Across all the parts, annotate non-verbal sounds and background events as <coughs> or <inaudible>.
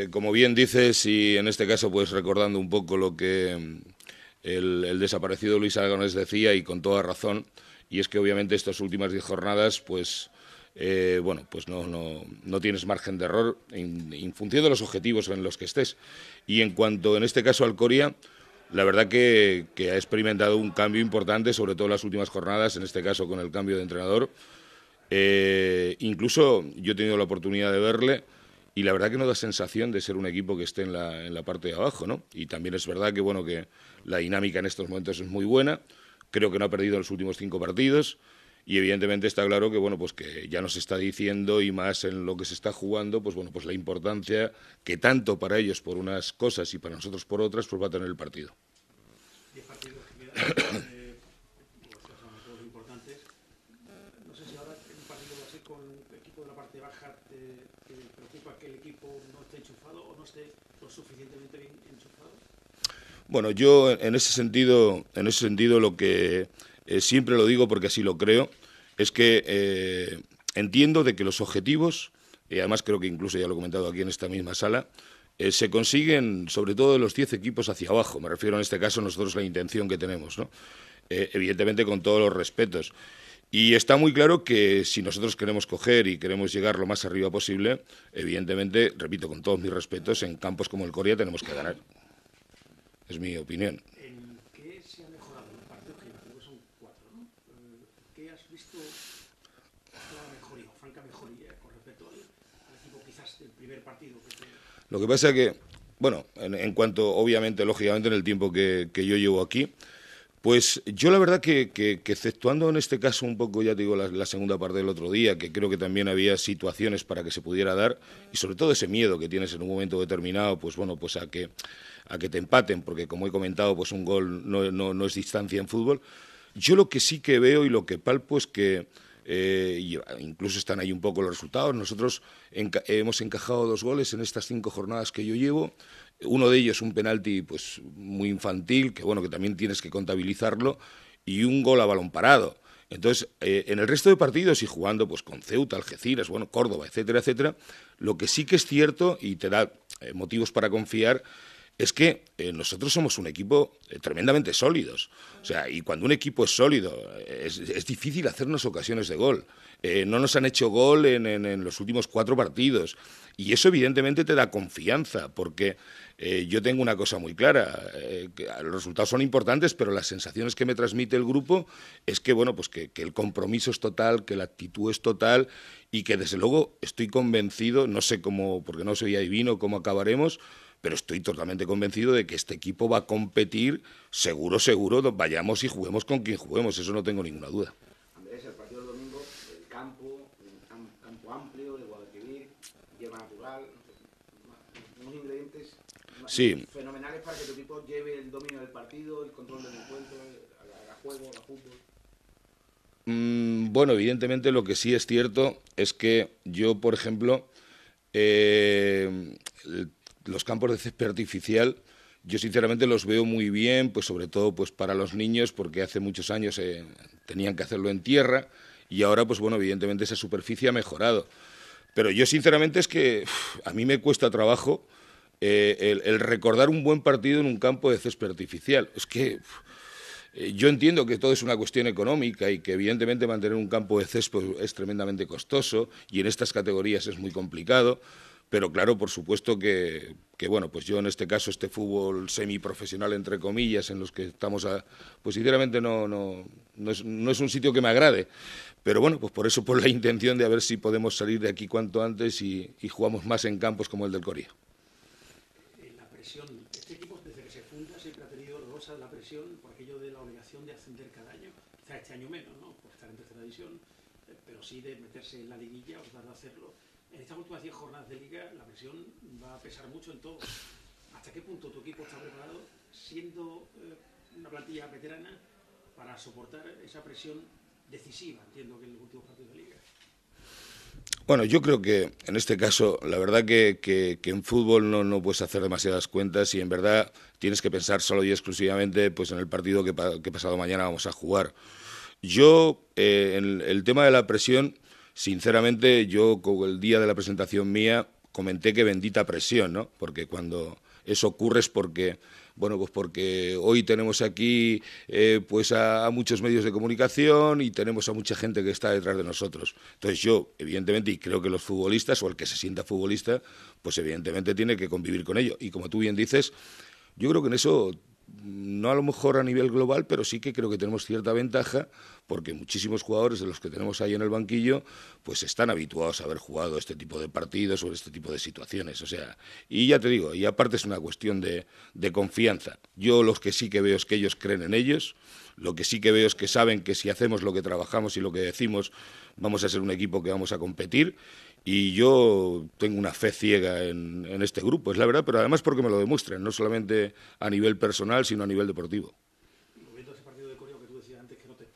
Eh, como bien dices, y en este caso pues recordando un poco lo que mm, el, desaparecido Luis Álvarez decía y con toda razón, y es que obviamente estas últimas diez jornadas pues eh, bueno, pues no, no, tienes margen de error en, función de los objetivos en los que estés. Y en cuanto, en este caso, al Coria, la verdad que, ha experimentado un cambio importante, sobre todo en las últimas jornadas, en este caso con el cambio de entrenador. Eh, incluso yo he tenido la oportunidad de verle y la verdad que no da sensación de ser un equipo que esté en la, parte de abajo, ¿no? Y también es verdad que, bueno, que la dinámica en estos momentos es muy buena, creo que no ha perdido los últimos cinco partidos, y evidentemente está claro que bueno pues que ya nos está diciendo y más en lo que se está jugando pues bueno pues la importancia que tanto para ellos por unas cosas y para nosotros por otras pues va a tener el partido <coughs> eh, pues, eh, no sé si ahora ser con un equipo de la parte baja eh, que preocupa que el equipo no esté enchufado o no esté lo suficientemente bien enchufado? Bueno, yo en ese sentido, en ese sentido lo que eh, siempre lo digo porque así lo creo, es que eh, entiendo de que los objetivos, y además creo que incluso ya lo he comentado aquí en esta misma sala, eh, se consiguen sobre todo de los 10 equipos hacia abajo. Me refiero en este caso a nosotros la intención que tenemos, ¿no? evidentemente con todos los respetos. Y está muy claro que si nosotros queremos coger y queremos llegar lo más arriba posible, evidentemente, repito, con todos mis respetos, en campos como el Corea tenemos que ganar. Es mi opinión. Lo que pasa es que, bueno, en, cuanto, obviamente, lógicamente, en el tiempo que, que yo llevo aquí, pues yo la verdad que, exceptuando en este caso un poco, ya te digo, la, segunda parte del otro día, que creo que también había situaciones para que se pudiera dar, y sobre todo ese miedo que tienes en un momento determinado, pues bueno, pues a que, a que te empaten, porque como he comentado, pues un gol no, es distancia en fútbol. Yo lo que sí que veo y lo que palpo es que... Eh, incluso están ahí un poco los resultados. Nosotros hemos encajado dos goles en estas cinco jornadas que yo llevo uno de ellos un penalti pues muy infantil, que bueno, que también tienes que contabilizarlo, y un gol a balón parado. Entonces, eh, en el resto de partidos y jugando pues con Ceuta, Algeciras, bueno, Córdoba, etcétera, etcétera, lo que sí que es cierto y te da eh, motivos para confiar es que eh, nosotros somos un equipo eh, tremendamente sólidos. O sea, y cuando un equipo es sólido, eh, es, difícil hacernos ocasiones de gol. no nos han hecho gol en, los últimos cuatro partidos. Y eso evidentemente te da confianza, porque yo tengo una cosa muy clara. los resultados son importantes, pero las sensaciones que me transmite el grupo es que, bueno, pues que el compromiso es total, que la actitud es total y que desde luego estoy convencido, no sé cómo, porque no soy adivino cómo acabaremos, pero estoy totalmente convencido de que este equipo va a competir, seguro, seguro, vayamos y juguemos con quien juguemos, eso no tengo ninguna duda. Andrés, el partido del domingo, el campo, el campo amplio, de Guadalquivir, hierba natural, unos ingredientes fenomenales para que tu equipo lleve el dominio del partido, el control del encuentro, la juego, la fútbol. Mm, bueno, evidentemente lo que sí es cierto es que yo, por ejemplo, eh, los campos de césped artificial, yo sinceramente los veo muy bien, pues sobre todo pues para los niños, porque hace muchos años eh, tenían que hacerlo en tierra y ahora, pues bueno, evidentemente esa superficie ha mejorado. Pero yo sinceramente es que a mí me cuesta trabajo eh, el, recordar un buen partido en un campo de césped artificial. Es que eh, yo entiendo que todo es una cuestión económica y que evidentemente mantener un campo de césped es tremendamente costoso y en estas categorías es muy complicado, pero claro, por supuesto que, bueno, pues yo en este caso este fútbol semiprofesional entre comillas en los que estamos a, pues sinceramente no, no, no, es, un sitio que me agrade. Pero bueno, pues por eso, por la intención de a ver si podemos salir de aquí cuanto antes y, y jugamos más en campos como el del Corea. de meterse en la liguilla, o sea, de hacerlo. En estas últimas 10 jornadas de liga la presión va a pesar mucho en todo. ¿Hasta qué punto tu equipo está preparado, siendo eh, una plantilla veterana, para soportar esa presión decisiva, entiendo que en el último partidos de liga? Bueno, yo creo que en este caso, la verdad que, que, que en fútbol no, no, puedes hacer demasiadas cuentas y en verdad tienes que pensar solo y exclusivamente pues, en el partido que, que pasado mañana vamos a jugar. Yo, eh, en el tema de la presión, sinceramente, yo el día de la presentación mía comenté que bendita presión, ¿no? Porque cuando eso ocurre es porque bueno, pues porque hoy tenemos aquí eh, pues a, muchos medios de comunicación y tenemos a mucha gente que está detrás de nosotros. Entonces yo, evidentemente, y creo que los futbolistas o el que se sienta futbolista, pues evidentemente tiene que convivir con ello. Y como tú bien dices, yo creo que en eso no a lo mejor a nivel global, pero sí que creo que tenemos cierta ventaja porque muchísimos jugadores de los que tenemos ahí en el banquillo pues están habituados a haber jugado este tipo de partidos o este tipo de situaciones. O sea, y ya te digo, y aparte es una cuestión de, de confianza. Yo los que sí que veo es que ellos creen en ellos, lo que sí que veo es que saben que si hacemos lo que trabajamos y lo que decimos, vamos a ser un equipo que vamos a competir. Y yo tengo una fe ciega en, en este grupo, es la verdad, pero además porque me lo demuestran, no solamente a nivel personal, sino a nivel deportivo. Viendo ese partido de Corea que tú decías antes, que no, te,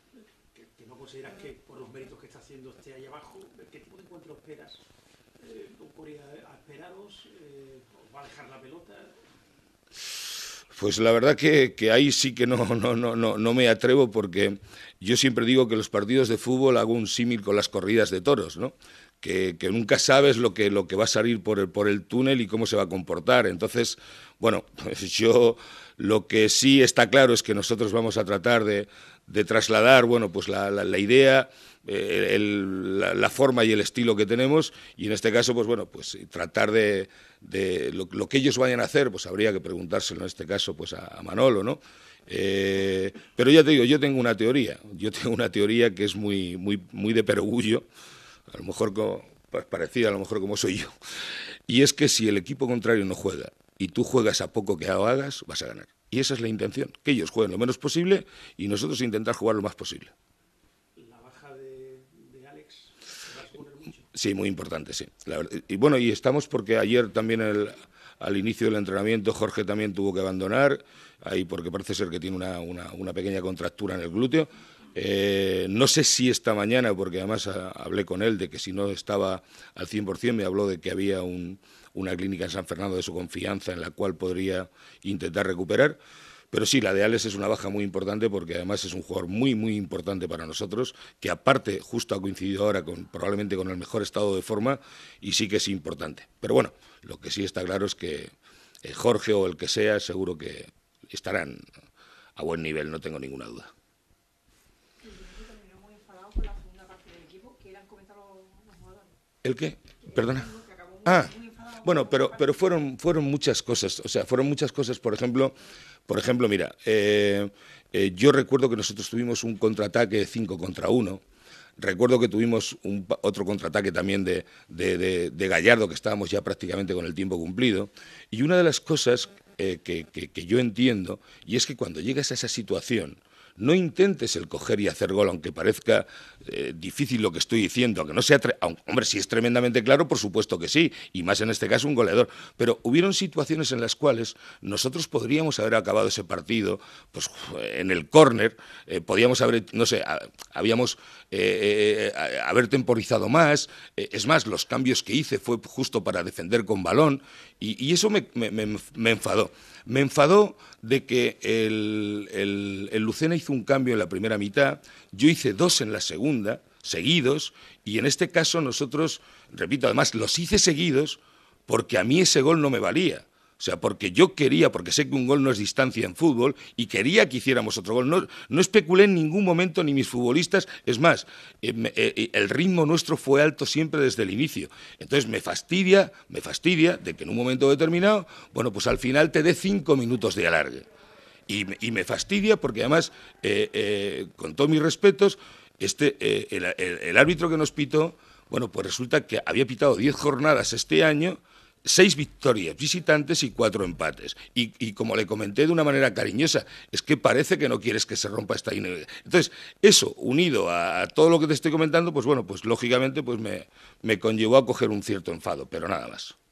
que, que no consideras que por los méritos que está haciendo esté ahí abajo, ¿qué tipo de encuentro esperas? Eh, ¿Corea a esperaros? Eh, ¿Va a dejar la pelota? Pues la verdad que, ahí sí que no, no, no, no, me atrevo porque yo siempre digo que los partidos de fútbol hago un símil con las corridas de toros, ¿no? Que, nunca sabes lo que, lo que va a salir por el, por el túnel y cómo se va a comportar. Entonces, bueno, <laughs> yo lo que sí está claro es que nosotros vamos a tratar de, de trasladar bueno, pues la, idea, eh, la, forma y el estilo que tenemos y en este caso pues bueno, pues tratar de, lo, que ellos vayan a hacer, pues habría que preguntárselo en este caso pues a, Manolo, ¿no? Eh, pero ya te digo, yo tengo una teoría, yo tengo una teoría que es muy, muy, muy de pergullo a lo mejor pues parecida a lo mejor como soy yo, y es que si el equipo contrario no juega y tú juegas a poco que hagas, vas a ganar. Y esa es la intención, que ellos jueguen lo menos posible y nosotros intentar jugar lo más posible. ¿La baja de, Alex? Sí, muy importante, sí. y bueno, y estamos porque ayer también al inicio del entrenamiento Jorge también tuvo que abandonar, ahí porque parece ser que tiene una pequeña contractura en el glúteo eh, no sé si esta mañana, porque además ah, hablé con él de que si no estaba al 100%, me habló de que había una clínica en San Fernando de su confianza en la cual podría intentar recuperar. Pero sí, la de Alex es una baja muy importante porque además es un jugador muy, muy importante para nosotros, que aparte justo ha coincidido ahora con, probablemente con el mejor estado de forma y sí que es importante. Pero bueno, lo que sí está claro es que eh, Jorge o el que sea seguro que estarán a buen nivel, no tengo ninguna duda. ¿El qué? Perdona. Ah, bueno, pero, pero fueron, fueron muchas cosas. O sea, fueron muchas cosas. Por ejemplo, por ejemplo mira, eh, eh, yo recuerdo que nosotros tuvimos un contraataque 5 contra 1. Recuerdo que tuvimos un, otro contraataque también de, de, de, de, Gallardo, que estábamos ya prácticamente con el tiempo cumplido. Y una de las cosas eh, que, yo entiendo, y es que cuando llegas a esa situación, no intentes el coger y hacer gol, aunque parezca eh, difícil lo que estoy diciendo, aunque no sea, hombre, si es tremendamente claro, por supuesto que sí, y más en este caso un goleador. Pero hubieron situaciones en las cuales nosotros podríamos haber acabado ese partido, pues eh, en el córner, podíamos haber, no sé, habíamos haber temporizado más. es más, los cambios que hice fue justo para defender con balón, y, eso me enfadó. Me enfadó de que el, Lucena hizo un cambio en la primera mitad, yo hice dos en la segunda, seguidos, y en este caso nosotros, repito, además los hice seguidos porque a mí ese gol no me valía. O sea, porque yo quería, porque sé que un gol no es distancia en fútbol y quería que hiciéramos otro gol. No, especulé en ningún momento ni mis futbolistas. Es más, eh, eh, eh, el ritmo nuestro fue alto siempre desde el inicio. Entonces me fastidia, me fastidia de que en un momento determinado, bueno, pues al final te dé cinco minutos de alargue. Y, me fastidia porque además, con todos mis respetos, este, el, el árbitro que nos pitó, bueno, pues resulta que había pitado diez jornadas este año seis victorias visitantes y cuatro empates. Y, y, como le comenté de una manera cariñosa, es que parece que no quieres que se rompa esta inercia. Entonces, eso, unido a, todo lo que te estoy comentando, pues bueno, pues lógicamente pues me, me conllevó a coger un cierto enfado, pero nada más.